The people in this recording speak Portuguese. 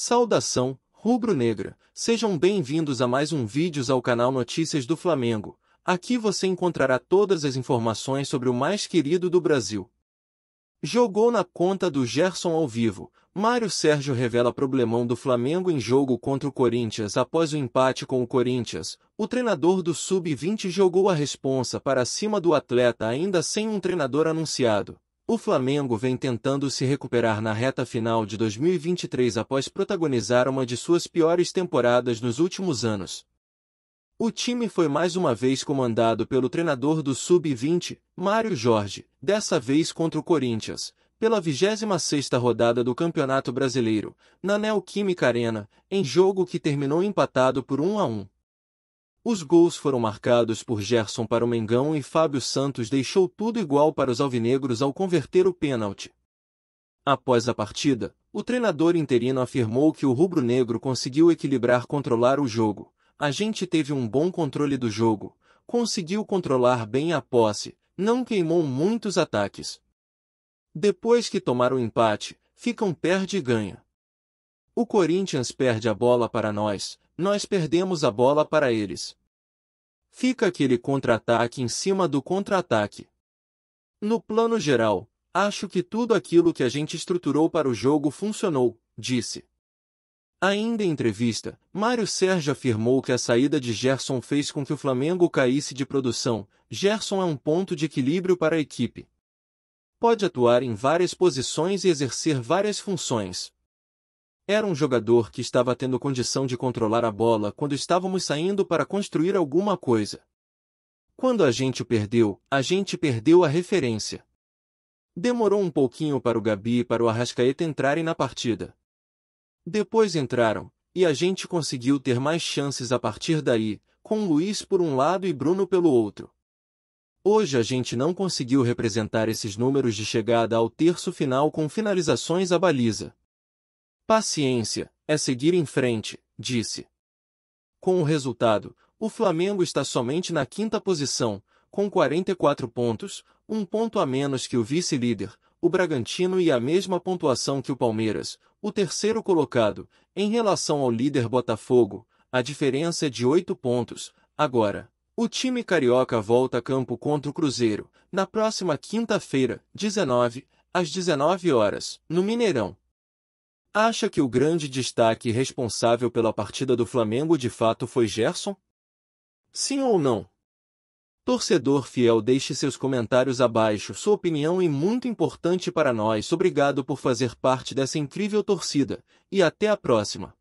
Saudação, rubro-negra. Sejam bem-vindos a mais um vídeos ao canal Notícias do Flamengo. Aqui você encontrará todas as informações sobre o mais querido do Brasil. Jogou na conta do Gerson ao vivo. Mário Sérgio revela problemão do Flamengo em jogo contra o Corinthians após o empate com o Corinthians. O treinador do Sub-20 jogou a responsa para cima do atleta ainda sem um treinador anunciado. O Flamengo vem tentando se recuperar na reta final de 2023 após protagonizar uma de suas piores temporadas nos últimos anos. O time foi mais uma vez comandado pelo treinador do Sub-20, Mário Jorge, dessa vez contra o Corinthians, pela 26ª rodada do Campeonato Brasileiro, na Neoquímica Arena, em jogo que terminou empatado por 1 a 1. Os gols foram marcados por Gerson para o Mengão e Fábio Santos deixou tudo igual para os alvinegros ao converter o pênalti. Após a partida, o treinador interino afirmou que o rubro-negro conseguiu equilibrar controlar o jogo. A gente teve um bom controle do jogo, conseguiu controlar bem a posse, não queimou muitos ataques. Depois que tomar o empate, ficam perde e ganha. O Corinthians perde a bola para nós, nós perdemos a bola para eles. Fica aquele contra-ataque em cima do contra-ataque. No plano geral, acho que tudo aquilo que a gente estruturou para o jogo funcionou, disse. Ainda em entrevista, Mário Sérgio afirmou que a saída de Gerson fez com que o Flamengo caísse de produção. Gerson é um ponto de equilíbrio para a equipe. Pode atuar em várias posições e exercer várias funções. Era um jogador que estava tendo condição de controlar a bola quando estávamos saindo para construir alguma coisa. Quando a gente perdeu, a gente perdeu a referência. Demorou um pouquinho para o Gabi e para o Arrascaeta entrarem na partida. Depois entraram, e a gente conseguiu ter mais chances a partir daí, com Luiz por um lado e Bruno pelo outro. Hoje a gente não conseguiu representar esses números de chegada ao terço final com finalizações à baliza. Paciência, é seguir em frente, disse. Com o resultado, o Flamengo está somente na quinta posição, com 44 pontos, um ponto a menos que o vice-líder, o Bragantino e a mesma pontuação que o Palmeiras, o terceiro colocado, em relação ao líder Botafogo, a diferença é de 8 pontos. Agora, o time carioca volta a campo contra o Cruzeiro, na próxima quinta-feira, 19, às 19 horas, no Mineirão. Acha que o grande destaque responsável pela partida do Flamengo de fato foi Gerson? Sim ou não? Torcedor fiel, deixe seus comentários abaixo. Sua opinião é muito importante para nós. Obrigado por fazer parte dessa incrível torcida e até a próxima.